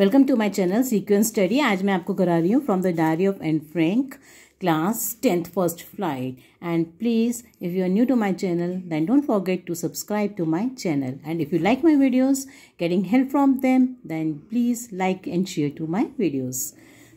Welcome to my channel sequence study आज मैं आपको करा रही हूँ from the diary of Anne Frank class tenth first flight and please if you are new to my channel then don't forget to subscribe to my channel and if you like my videos getting help from them then please like and share to my videos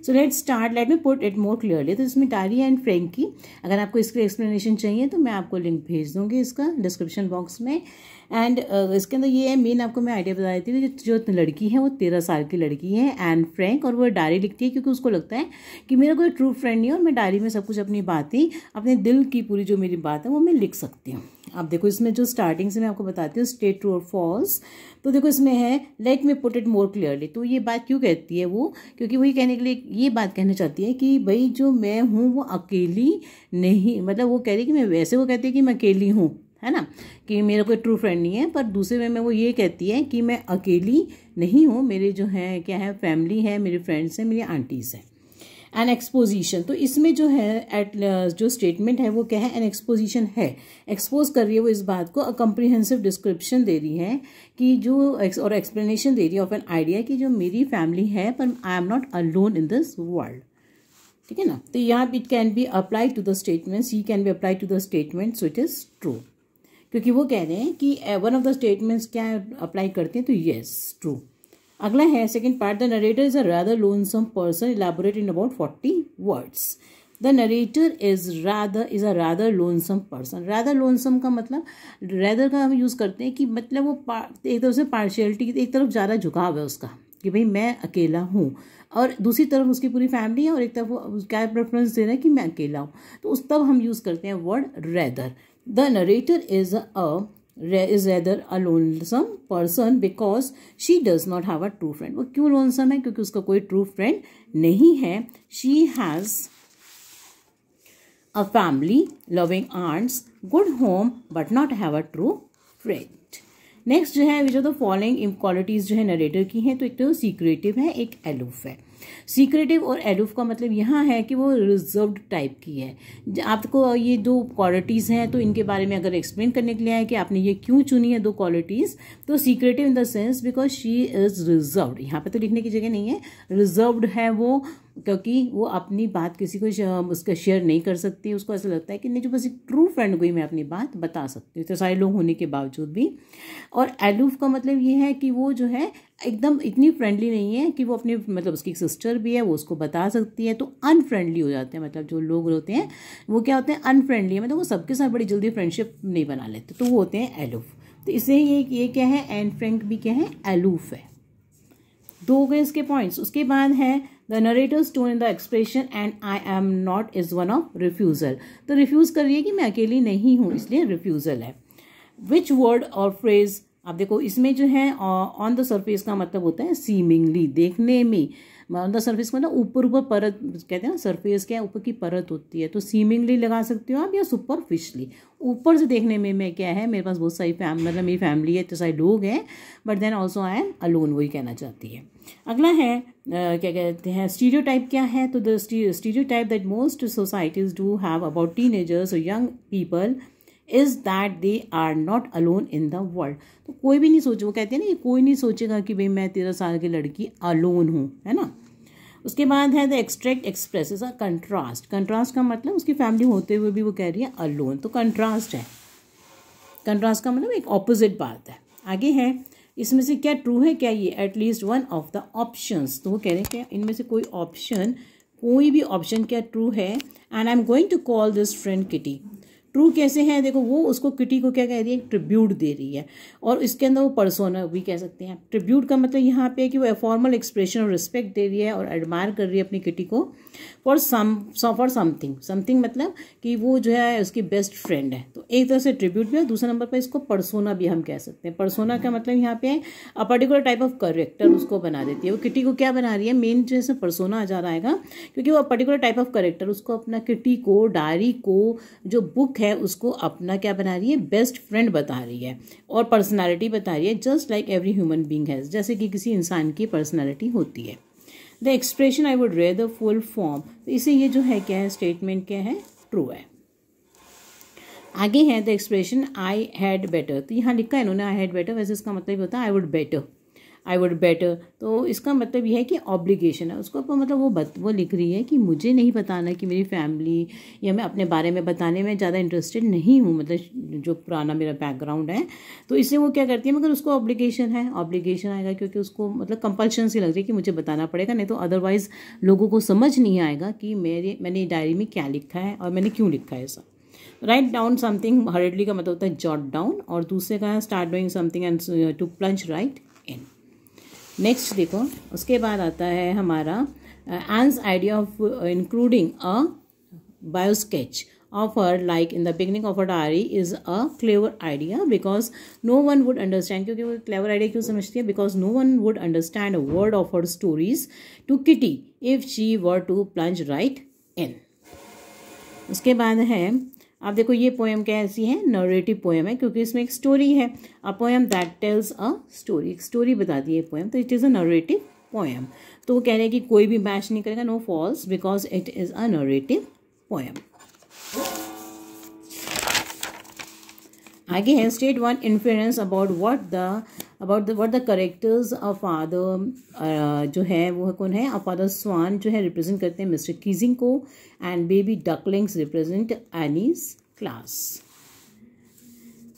so let start let me put it more clearly तो इसमें diary and Frank की अगर आपको इसकी explanation चाहिए तो मैं आपको लिंक भेज दूँगी इसका डिस्क्रिप्शन बॉक्स में एंड uh, इसके अंदर ये है मेन आपको मैं आइडिया बता देती हूँ जो, जो लड़की है वो तेरह साल की लड़की है एंड फ्रैंक और वो डायरी लिखती है क्योंकि उसको लगता है कि मेरा कोई ट्रू फ्रेंड नहीं है और मैं डायरी में सब कुछ अपनी बातें अपने दिल की पूरी जो मेरी बात है वो मैं लिख सकती हूँ अब देखो इसमें जो स्टार्टिंग से मैं आपको बताती हूँ स्टेट ट्रू और फॉल्स तो देखो इसमें है let me put it more clearly तो ये बात क्यों कहती है वो क्योंकि वही कहने के लिए ये बात कहना चाहती है कि भाई जो मैं हूँ वो अकेली नहीं मतलब वो कह रही कि मैं वैसे वो कहती है कि मैं अकेली हूँ है ना कि मेरा कोई ट्रू फ्रेंड नहीं है पर दूसरे वे में वो ये कहती है कि मैं अकेली नहीं हूँ मेरे जो है क्या है फैमिली है मेरे फ्रेंड्स हैं मेरी आंटीज़ हैं एन एक्सपोजिशन तो इसमें जो है एट uh, जो स्टेटमेंट है वो क्या है एन एक्सपोजिशन है एक्सपोज कर रही है वो इस बात को कंप्रीहेंसिव डिस्क्रिप्शन दे रही है कि जो और एक्सप्लेनेशन दे रही है ऑफ एन आइडिया कि जो मेरी फैमिली है पर I am not alone in this world ठीक है ना तो यहाँ it can be apply to the statements he can be apply to the statements it is true क्योंकि वो कह रहे हैं कि वन ऑफ द स्टेटमेंट्स क्या अप्लाई करते हैं तो येस ट्रू अगला है second part the narrator is a rather lonesome person elaborate in about forty words the narrator is rather is a rather lonesome person rather lonesome का मतलब rather का हम यूज़ करते हैं कि मतलब वो एक तरफ से पार्शियलिटी एक तरफ ज़्यादा झुकाव है उसका कि भाई मैं अकेला हूँ और दूसरी तरफ उसकी पूरी फैमिली है और एक तरफ वो क्या प्रेफरेंस दे रहा है कि मैं अकेला हूँ तो उस तब हम यूज़ करते हैं word rather the narrator is a is rather a lonesome person because she does not have a true friend वो क्यों लोनसम है क्योंकि उसका कोई ट्रू फ्रेंड नहीं है she has a family loving arts good home but not have a true friend next जो है which are the following qualities जो है नरेटर की हैं तो एक तो सीक्रेटिव है एक एलूफ है सीक्रेटिव और एलूफ का मतलब यहाँ है कि वो रिजर्व टाइप की है आपको ये दो क्वालिटीज़ हैं तो इनके बारे में अगर एक्सप्लेन करने के लिए आए कि आपने ये क्यों चुनी है दो क्वालिटीज़ तो secretive in the sense because she is reserve यहाँ पर तो लिखने की जगह नहीं है रिजर्व है वो क्योंकि वो अपनी बात किसी को उसका शेयर नहीं कर सकती उसको ऐसा लगता है कि नहीं जो बस एक ट्रू फ्रेंड को ही मैं अपनी बात बता सकती हूँ तो सारे लोग होने के बावजूद भी और एलूफ का मतलब ये है कि वो जो है एकदम इतनी फ्रेंडली नहीं है कि वो अपने मतलब उसकी एक सिस्टर भी है वो उसको बता सकती है तो अनफ्रेंडली हो जाते हैं मतलब जो लोग होते हैं वो क्या होते हैं अनफ्रेंडली है मतलब वो सबके साथ बड़ी जल्दी फ्रेंडशिप नहीं बना लेते तो वो होते हैं एलूफ तो इससे ये ये क्या है एन फ्रेंक भी क्या है एलूफ है दो हो गए इसके पॉइंट्स उसके बाद है the narrator's tone in the expression and I am not is one of refusal तो रिफ्यूज़ करिए कि मैं अकेली नहीं हूं इसलिए रिफ्यूज़ल है विच वर्ड और फ्रेज आप देखो इसमें जो है ऑन द सर्फेस का मतलब होता है सीमिंगली देखने में ऑन द सर्फेस मतलब ऊपर ऊपर परत कहते हैं ना सरफेस क्या ऊपर की परत होती है तो सीमिंगली लगा सकते हो आप या सुपरफिशली ऊपर से देखने में मैं क्या है मेरे पास बहुत सारी फैम मतलब मेरी फैमिली है इतने सारे लोग हैं but then also I am alone वही कहना चाहती है अगला है uh, क्या कहते हैं स्टीडियो टाइप क्या है तो the type that most societies do have about teenagers और young people is that they are not alone in the world तो कोई भी नहीं सोचे वो कहते हैं ना कोई नहीं सोचेगा कि भाई मैं तेरह साल की लड़की अलोन हूँ है ना उसके बाद है the extract express a contrast contrast का मतलब उसकी फैमिली होते हुए भी वो कह रही है अलोन तो कंट्रास्ट है कंट्रास्ट का मतलब एक ऑपोजिट बात है आगे है इसमें से क्या ट्रू है क्या ये at least one of the options तो वो कह रहे हैं क्या इनमें से कोई ऑप्शन कोई भी ऑप्शन क्या ट्रू है and I am going to call this friend Kitty true कैसे हैं देखो वो उसको किटी को क्या कह रही है ट्रिब्यूट दे रही है और इसके अंदर वो परसोना भी कह सकते हैं ट्रिब्यूट का मतलब यहाँ पे है कि वो फॉर्मल एक्सप्रेशन और रिस्पेक्ट दे रही है और एडमायर कर रही है अपनी किटी को for some for something something मतलब कि वो जो है उसकी बेस्ट फ्रेंड है तो एक तरह से ट्रिब्यूट भी है दूसरे नंबर पर इसको परसोना भी हम कह सकते हैं परसोना का मतलब यहाँ पे है a particular type of character उसको बना देती है वो किटी को क्या बना रही है मेन जो है परसोना आ जा रहा है क्योंकि वो पर्टिकुलर टाइप ऑफ करेक्टर उसको अपना किटी को डायरी को जो बुक है उसको अपना क्या बना रही है बेस्ट फ्रेंड बता रही है और पर्सनालिटी बता रही है just like every human being has जैसे कि किसी इंसान की पर्सनालिटी होती है the expression I would read the full form तो इसे ये जो है क्या है स्टेटमेंट क्या है ट्रू है आगे है the expression I had better तो यहाँ लिखा है इन्होंने आई हैड बेटर वैसे इसका मतलब होता है I would better I would better तो इसका मतलब यह है कि ऑब्लिगेशन है उसको मतलब वो बत, वो लिख रही है कि मुझे नहीं बताना कि मेरी फैमिली या मैं अपने बारे में बताने में ज़्यादा इंटरेस्टेड नहीं हूँ मतलब जो पुराना मेरा बैकग्राउंड है तो इससे वो क्या करती है मगर उसको ऑब्लिगेशन है ऑब्लिगेशन आएगा क्योंकि उसको मतलब कंपल्शन सी लग रही है कि मुझे बताना पड़ेगा नहीं तो अदरवाइज़ लोगों को समझ नहीं आएगा कि मेरे मैंने डायरी में क्या लिखा है और मैंने क्यों लिखा है सब राइट डाउन समथिंग हरेडली का मतलब होता है जॉट डाउन और दूसरे का start doing something and to plunge right in next देखो उसके बाद आता है हमारा Anne's idea of including a biosketch of her like in the beginning of a diary is a clever idea because no one would understand क्योंकि वो clever idea क्यों समझती है because no one would understand word of her stories to Kitty if she were to plunge right in उसके बाद है आप देखो ये पोएम कैसी है नरेटिव पोएम है क्योंकि इसमें एक स्टोरी है a poem that tells a story एक स्टोरी दी है पोएम तो it is a narrative poem तो वो कह रहे हैं कि कोई भी मैच नहीं करेगा no false because it is a narrative poem आगे है state one influence about what the about the what the characters of father जो है वो कौन है फादर स्वान जो है रिप्रेजेंट करते हैं मिस्टर कीजिंग को and baby ducklings represent Anne's class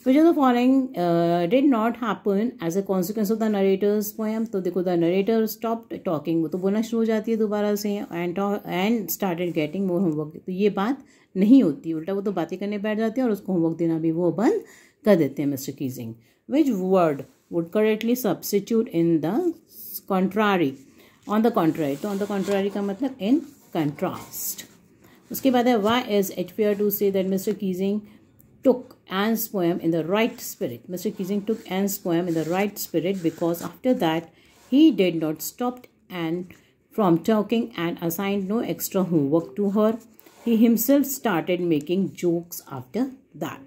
which of the not happen as a consequence of the narrator's of the तो देखो द नरेटर स्टॉप टॉकिंग वो तो बोलना शुरू हो जाती है दोबारा से and and started getting more homework तो ये बात नहीं होती उल्टा वो तो बातें करने बैठ जाते हैं और उसको होमवर्क देना भी वो बंद कर देते हैं Mister Keesing which word would correctly substitute in the contrary on the contrary so on the contrary का मतलब in contrast उसके बाद है why is it fair to say that Mr. Keating took Anne's poem in the right spirit Mr. Keating took Anne's poem in the right spirit because after that he did not stop Anne from talking and assigned no extra homework to her he himself started making jokes after that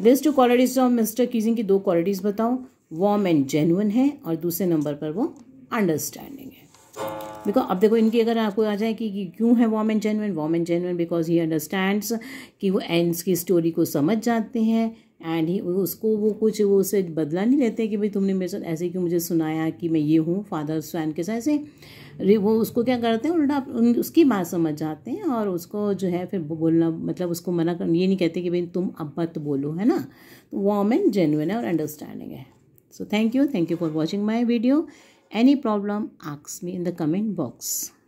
list two qualities of Mister Keesing की दो qualities बताओ warm and genuine है और दूसरे number पर वो understanding है because अब देखो इनकी अगर आपको आ जाए कि, क्यों है warm and genuine warm and genuine because he understand कि वो एंड्स की स्टोरी को समझ जाते हैं एंड ही उसको वो कुछ वो उसे बदला नहीं लेते कि भाई तुमने मेरे साथ ऐसे क्यों मुझे सुनाया कि मैं ये हूँ फादर स्वैन के साथ ऐसे वो उसको क्या करते हैं उल्टा उसकी बात समझ जाते हैं और उसको जो है फिर बोलना मतलब उसको मना कर ये नहीं कहते कि भाई तुम अब मत बोलो है ना तो वॉम एंड जेनुअन है और अंडरस्टैंडिंग है so thank you thank you for watching my video any problem आक्स me in the comment box